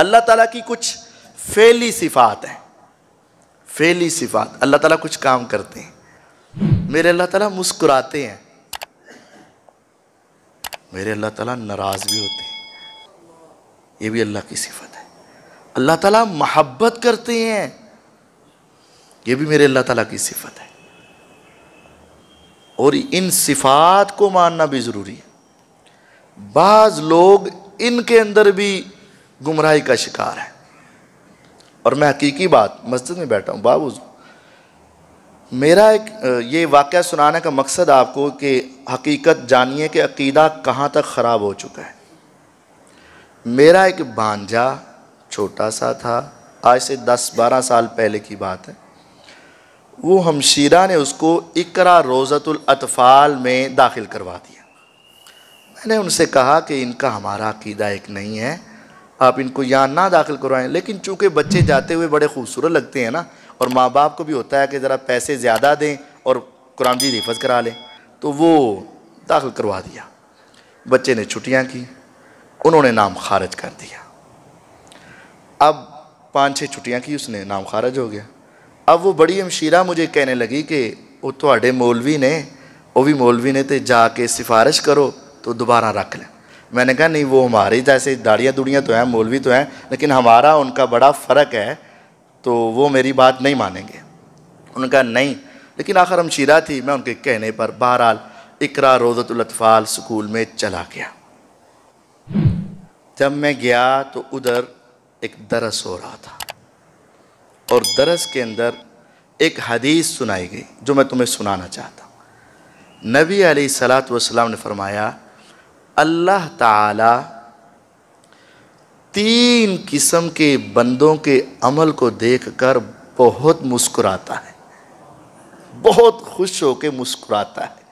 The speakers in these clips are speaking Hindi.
अल्लाह ताला की कुछ फेली सिफात हैं फेली सिफात अल्लाह ताला कुछ काम करते हैं मेरे अल्लाह ताला मुस्कुराते हैं मेरे अल्लाह ताला नाराज़ भी होते हैं ये भी अल्लाह की सिफत है अल्लाह ताला मोहब्बत करते हैं ये भी मेरे अल्लाह ताला की सिफत है और इन सिफात को मानना भी ज़रूरी है बाज़ लोग इनके अंदर भी गुमराही का शिकार है और मैं हकीकी बात मस्जिद में बैठा हूँ बाबू मेरा एक ये वाक़ सुनाने का मकसद आपको कि हकीकत जानिए कि अकीदा कहाँ तक ख़राब हो चुका है मेरा एक भांजा छोटा सा था आज से 10-12 साल पहले की बात है वो हमशीरा ने उसको इकरा रोज़तुल अतफ़ाल में दाखिल करवा दिया मैंने उनसे कहा कि इनका हमारा अकीदा एक नहीं है आप इनको यहाँ ना दाखिल करवाएं लेकिन चूँकि बच्चे जाते हुए बड़े खूबसूरत लगते हैं ना और माँ बाप को भी होता है कि ज़रा पैसे ज़्यादा दें और कुरान जी रिफज करा लें तो वो दाखिल करवा दिया बच्चे ने छुट्टियाँ की उन्होंने नाम खारज कर दिया अब पाँच छः छुट्टियाँ की उसने नाम खारज हो गया अब वो बड़ी अमशीरा मुझे कहने लगी कि वो थोड़े मौलवी ने वो भी मौलवी ने तो जाके सिफारिश करो तो दोबारा रख लें मैंने कहा नहीं वो हमारे जैसे दाढ़ियाँ दुड़ियाँ तो हैं मौलवी तो हैं लेकिन हमारा उनका बड़ा फ़र्क है तो वो मेरी बात नहीं मानेंगे उनका नहीं लेकिन आखिर हम शीरा थी मैं उनके कहने पर बहरहाल इकरा रोज़तलतफ़ाल स्कूल में चला गया जब मैं गया तो उधर एक दरस हो रहा था और दरस के अंदर एक हदीस सुनाई गई जो मैं तुम्हें सुनाना चाहता हूँ नबी सलात वसलाम ने फरमाया अल्लाह ताला तीन किस्म के बंदों के अमल को देखकर बहुत मुस्कुराता है बहुत खुश होकर मुस्कुराता है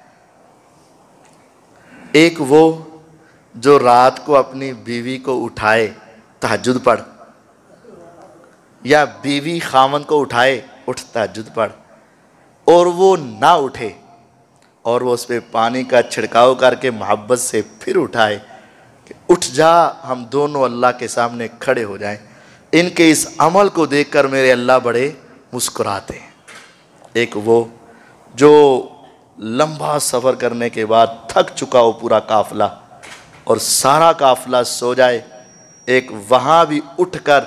एक वो जो रात को अपनी बीवी को उठाए तहजुद पढ़ या बीवी खामन को उठाए उठ तहजुद पढ़ और वो ना उठे और वो उस पर पानी का छिड़काव करके मोहब्बत से फिर उठाए कि उठ जा हम दोनों अल्लाह के सामने खड़े हो जाएं इनके इस अमल को देखकर मेरे अल्लाह बड़े मुस्कुराते हैं एक वो जो लंबा सफ़र करने के बाद थक चुका हो पूरा काफ़िला और सारा काफ़िला सो जाए एक वहाँ भी उठकर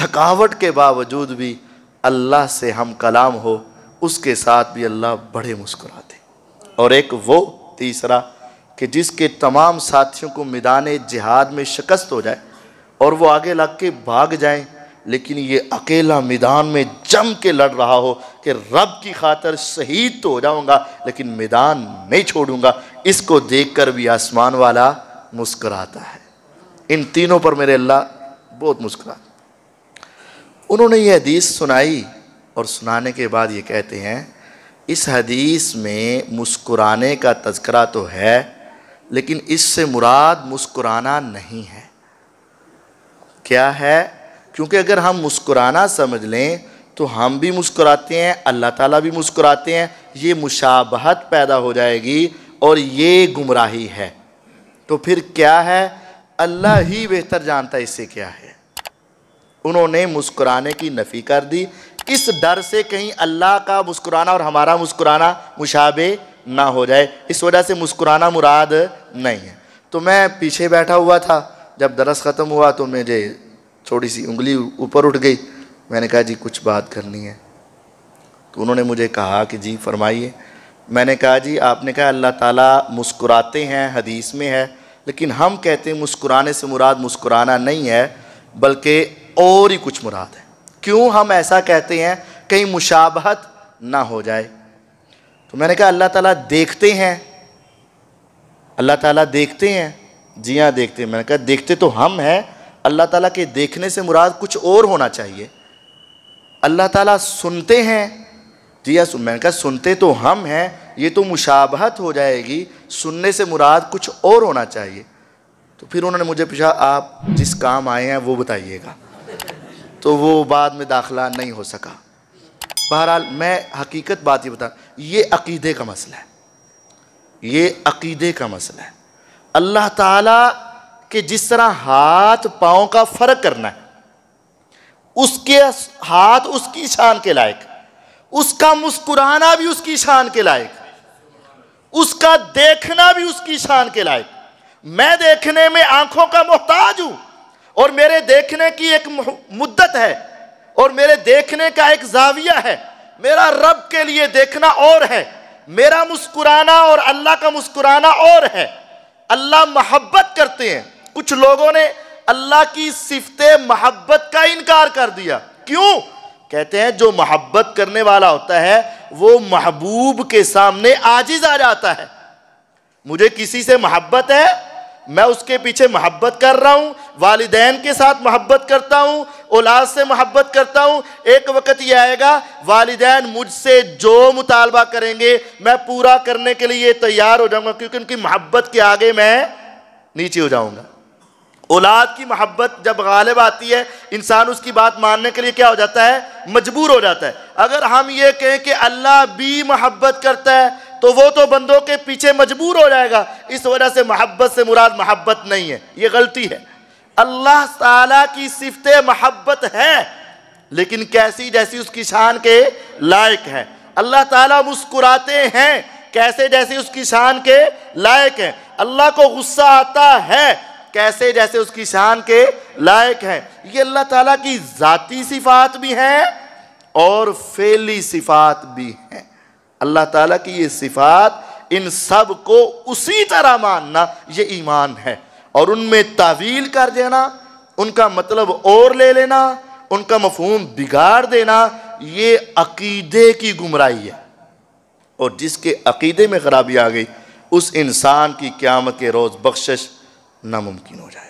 थकावट के बावजूद भी अल्लाह से हम कलाम हो उसके साथ भी अल्लाह बड़े मुस्कुराते और एक वो तीसरा कि जिसके तमाम साथियों को मैदान जिहाद में शिकस्त हो जाए और वो आगे लग के भाग जाए लेकिन ये अकेला मैदान में जम के लड़ रहा हो कि रब की खातर शहीद तो हो जाऊंगा लेकिन मैदान नहीं छोड़ूंगा इसको देखकर भी आसमान वाला मुस्कराता है इन तीनों पर मेरे अल्लाह बहुत मुस्करा उन्होंने ये हदीस सुनाई और सुनाने के बाद ये कहते हैं इस हदीस में मुस्कुराने का तस्करा तो है लेकिन इससे मुराद मुस्कुराना नहीं है क्या है क्योंकि अगर हम मुस्कुराना समझ लें तो हम भी मुस्कुराते हैं अल्लाह ताला भी मुस्कुराते हैं ये मुशाबहत पैदा हो जाएगी और ये गुमराही है तो फिर क्या है अल्लाह ही बेहतर जानता है इससे क्या है उन्होंने मुस्कुराने की नफ़ी कर दी इस डर से कहीं अल्लाह का मुस्कुराना और हमारा मुस्कुराना मुशाबे ना हो जाए इस वजह से मुस्कुराना मुराद नहीं है तो मैं पीछे बैठा हुआ था जब दरस ख़त्म हुआ तो मुझे थोड़ी सी उंगली ऊपर उठ गई मैंने कहा जी कुछ बात करनी है तो उन्होंने मुझे कहा कि जी फरमाइए मैंने कहा जी आपने कहा अल्लाह ताला मुस्कुराते हैं हदीस में है लेकिन हम कहते हैं मुस्कुराने से मुराद मुस्कुराना नहीं है बल्कि और ही कुछ मुराद है क्यों हम ऐसा कहते हैं कहीं मुशाबहत ना हो जाए तो मैंने कहा अल्लाह ताला देखते हैं अल्लाह ताला देखते हैं जी हाँ देखते हैं मैंने कहा देखते तो हम हैं अल्लाह ताला के देखने से मुराद कुछ और होना चाहिए अल्लाह ताला सुनते हैं जी हाँ मैंने कहा सुनते तो हम हैं ये तो मुशाबहत हो जाएगी सुनने से मुराद कुछ और होना चाहिए तो फिर उन्होंने मुझे पूछा आप जिस काम आए हैं वो बताइएगा तो वो बाद में दाखिला नहीं हो सका बहरहाल मैं हकीकत बात ये बता ये अकीदे का मसला है ये अकीदे का मसला है अल्लाह ताला के जिस तरह हाथ पाँव का फ़र्क करना है उसके हाथ उसकी शान के लायक उसका मुस्कुराना भी उसकी शान के लायक उसका देखना भी उसकी शान के लायक मैं देखने में आंखों का मोहताज हूं और मेरे देखने की एक मुद्दत है और मेरे देखने का एक जाविया है मेरा रब के लिए देखना और है मेरा मुस्कुराना और अल्लाह का मुस्कुराना और है अल्लाह मोहब्बत करते हैं कुछ लोगों ने अल्लाह की सिफत मोहब्बत का इनकार कर दिया क्यों कहते हैं जो मोहब्बत करने वाला होता है वो महबूब के सामने आजिज आ जाता है मुझे किसी से मोहब्बत है मैं उसके पीछे मोहब्बत कर रहा हूँ वालदेन के साथ मोहब्बत करता हूँ औलाद से मोहब्बत करता हूँ एक वक्त ये आएगा वालदेन मुझसे जो मुतालबा करेंगे मैं पूरा करने के लिए तैयार हो जाऊँगा क्योंकि उनकी मोहब्बत के आगे मैं नीचे हो जाऊँगा औलाद की मोहब्बत जब गालिब आती है इंसान उसकी बात मानने के लिए क्या हो जाता है मजबूर हो जाता है अगर हम ये कहें कि अल्लाह भी मोहब्बत करता है तो वो तो बंदों के पीछे मजबूर हो जाएगा इस वजह से मोहब्बत से मुराद मोहब्बत नहीं है ये गलती है अल्लाह ताला की सिफत मोहब्बत है लेकिन कैसी जैसी उसकी शान के लायक है अल्लाह ताला मुस्कुराते हैं कैसे जैसे उसकी शान के लायक है अल्लाह को गुस्सा आता है कैसे जैसे उसकी शान के लायक है ये अल्लाह ताला की ज़ाती सिफात भी हैं और फेली सिफात भी हैं अल्लाह ताला की ये सिफात इन सब को उसी तरह मानना ये ईमान है और उनमें तावील कर देना उनका मतलब और ले लेना उनका मफहम बिगाड़ देना ये अकीदे की गुमराही है और जिसके अकीदे में ख़राबी आ गई उस इंसान की क़्यामत के रोज़ बख्शिश नामुमकिन हो जाए